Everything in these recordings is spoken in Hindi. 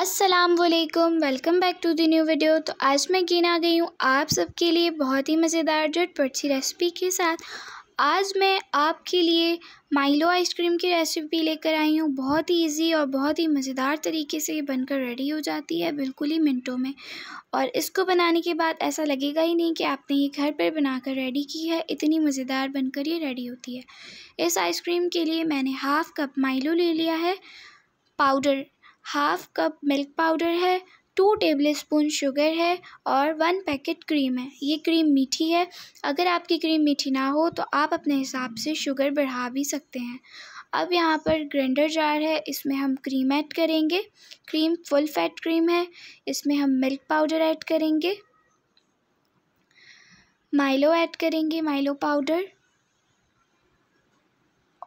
Aslam welcome back to the new video तो आज मैं गिन आ गई हूँ आप सबके लिए बहुत ही मज़ेदार झटपट सी रेसिपी के साथ आज मैं आपके लिए माइलो आइसक्रीम की रेसिपी लेकर आई हूँ बहुत ही इजी और बहुत ही मज़ेदार तरीके से ये बनकर रेडी हो जाती है बिल्कुल ही मिनटों में और इसको बनाने के बाद ऐसा लगेगा ही नहीं कि आपने ये घर पर बनाकर रेडी की है इतनी मज़ेदार बनकर ये रेडी होती है इस आइसक्रीम के लिए मैंने हाफ़ कप माइलो ले लिया है powder half cup milk powder है टू टेबल स्पून शुगर है और वन पैकेट क्रीम है ये क्रीम मीठी है अगर आपकी क्रीम मीठी ना हो तो आप अपने हिसाब से शुगर बढ़ा भी सकते हैं अब यहाँ पर ग्राइंडर जार है इसमें हम क्रीम ऐड करेंगे क्रीम फुल फैट क्रीम है इसमें हम मिल्क पाउडर ऐड करेंगे माइलो ऐड करेंगे माइलो पाउडर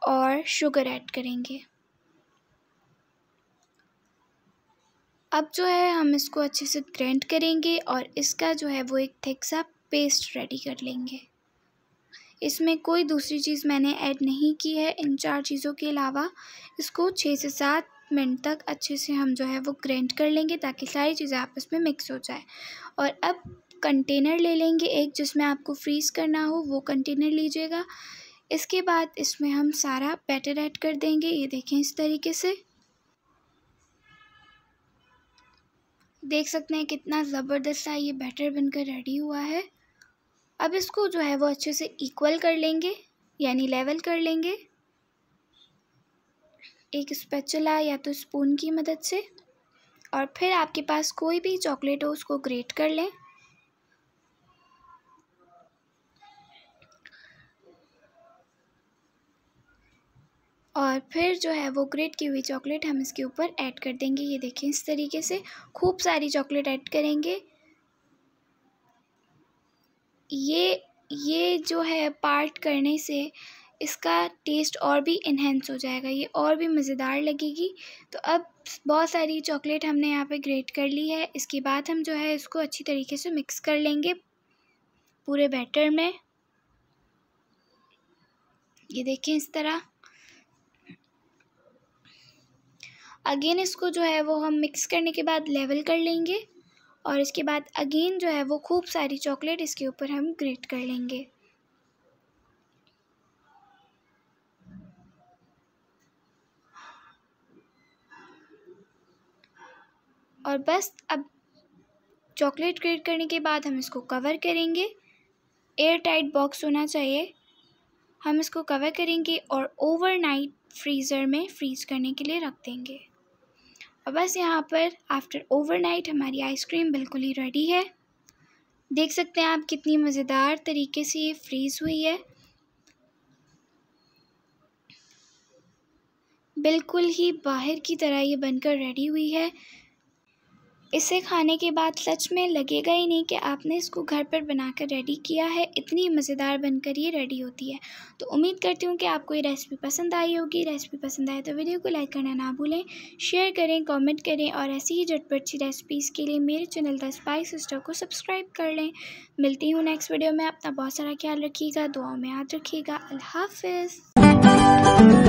और शुगर ऐड करेंगे अब जो है हम इसको अच्छे से ग्रैंड करेंगे और इसका जो है वो एक थिक सा पेस्ट रेडी कर लेंगे इसमें कोई दूसरी चीज़ मैंने ऐड नहीं की है इन चार चीज़ों के अलावा इसको छः से सात मिनट तक अच्छे से हम जो है वो ग्रैंड कर लेंगे ताकि सारी चीज़ें आपस में मिक्स हो जाए और अब कंटेनर ले लेंगे एक जिसमें आपको फ्रीज़ करना हो वो कंटेनर लीजिएगा इसके बाद इसमें हम सारा बैटर ऐड कर देंगे ये देखें इस तरीके से देख सकते हैं कितना ज़बरदस्त सा ये बैटर बनकर रेडी हुआ है अब इसको जो है वो अच्छे से इक्वल कर लेंगे यानी लेवल कर लेंगे एक स्पेचला या तो स्पून की मदद से और फिर आपके पास कोई भी चॉकलेट हो उसको ग्रेट कर लें और फिर जो है वो ग्रेट की हुई चॉकलेट हम इसके ऊपर ऐड कर देंगे ये देखें इस तरीके से खूब सारी चॉकलेट ऐड करेंगे ये ये जो है पार्ट करने से इसका टेस्ट और भी इन्हेंस हो जाएगा ये और भी मज़ेदार लगेगी तो अब बहुत सारी चॉकलेट हमने यहाँ पे ग्रेट कर ली है इसके बाद हम जो है इसको अच्छी तरीके से मिक्स कर लेंगे पूरे बैटर में ये देखें इस तरह अगेन इसको जो है वो हम मिक्स करने के बाद लेवल कर लेंगे और इसके बाद अगेन जो है वो खूब सारी चॉकलेट इसके ऊपर हम ग्रेट कर लेंगे और बस अब चॉकलेट ग्रेट करने के बाद हम इसको कवर करेंगे एयर टाइट बॉक्स होना चाहिए हम इसको कवर करेंगे और ओवरनाइट फ्रीज़र में फ्रीज़ करने के लिए रख देंगे और बस यहाँ पर आफ्टर ओवरनाइट हमारी आइसक्रीम बिल्कुल ही रेडी है देख सकते हैं आप कितनी मज़ेदार तरीके से ये फ्रीज़ हुई है बिल्कुल ही बाहर की तरह ये बनकर रेडी हुई है इसे खाने के बाद सच में लगेगा ही नहीं कि आपने इसको घर पर बनाकर रेडी किया है इतनी मज़ेदार बनकर ये रेडी होती है तो उम्मीद करती हूँ कि आपको ये रेसिपी पसंद आई होगी रेसिपी पसंद आए तो वीडियो को लाइक करना ना भूलें शेयर करें कमेंट करें और ऐसी ही झटपट सी रेसिपीज़ के लिए मेरे चैनल द स्पाइस सिस्टर को सब्सक्राइब कर लें मिलती हूँ नेक्स्ट वीडियो में अपना बहुत सारा ख्याल रखिएगा दुआओं में याद रखिएगा अल्लाह